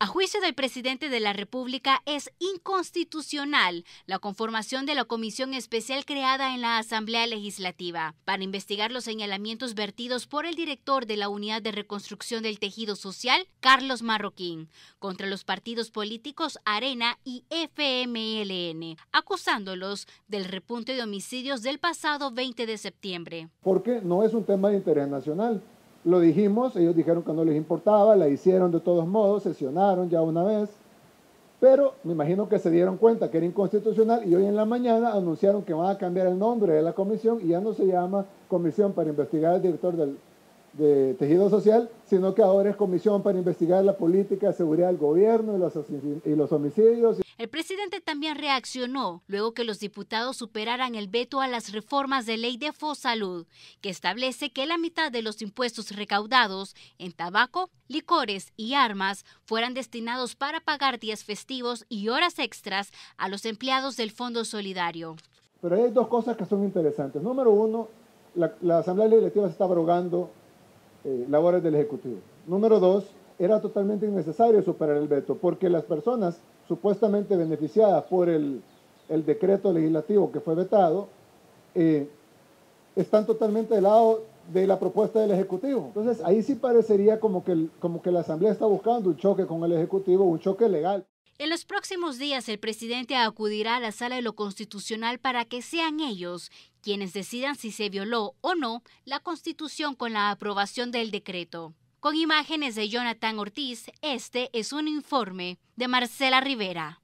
A juicio del presidente de la República, es inconstitucional la conformación de la comisión especial creada en la Asamblea Legislativa para investigar los señalamientos vertidos por el director de la Unidad de Reconstrucción del Tejido Social, Carlos Marroquín, contra los partidos políticos Arena y FMLN, acusándolos del repunte de homicidios del pasado 20 de septiembre. Porque no es un tema de interés nacional lo dijimos, ellos dijeron que no les importaba, la hicieron de todos modos, sesionaron ya una vez, pero me imagino que se dieron cuenta que era inconstitucional y hoy en la mañana anunciaron que van a cambiar el nombre de la comisión y ya no se llama Comisión para Investigar al Director del de tejido social, sino que ahora es comisión para investigar la política de seguridad del gobierno y los, homicidios. El presidente también reaccionó luego que los diputados superaran el veto a las reformas de ley de Fosalud, que establece que la mitad de los impuestos recaudados en tabaco, licores y armas fueran destinados para pagar días festivos y horas extras a los empleados del Fondo Solidario. Pero hay dos cosas que son interesantes. Número uno, la, la Asamblea Legislativa se está abrogando eh, labores del Ejecutivo. Número dos, era totalmente innecesario superar el veto, porque las personas supuestamente beneficiadas por el, decreto legislativo que fue vetado, eh, están totalmente del lado de la propuesta del Ejecutivo. Entonces ahí sí parecería como que, como que la Asamblea está buscando un choque con el Ejecutivo, un choque legal. En los próximos días el presidente acudirá a la sala de lo constitucional para que sean ellos quienes decidan si se violó o no la constitución con la aprobación del decreto. Con imágenes de Jonathan Ortiz, este es un informe de Marcela Rivera.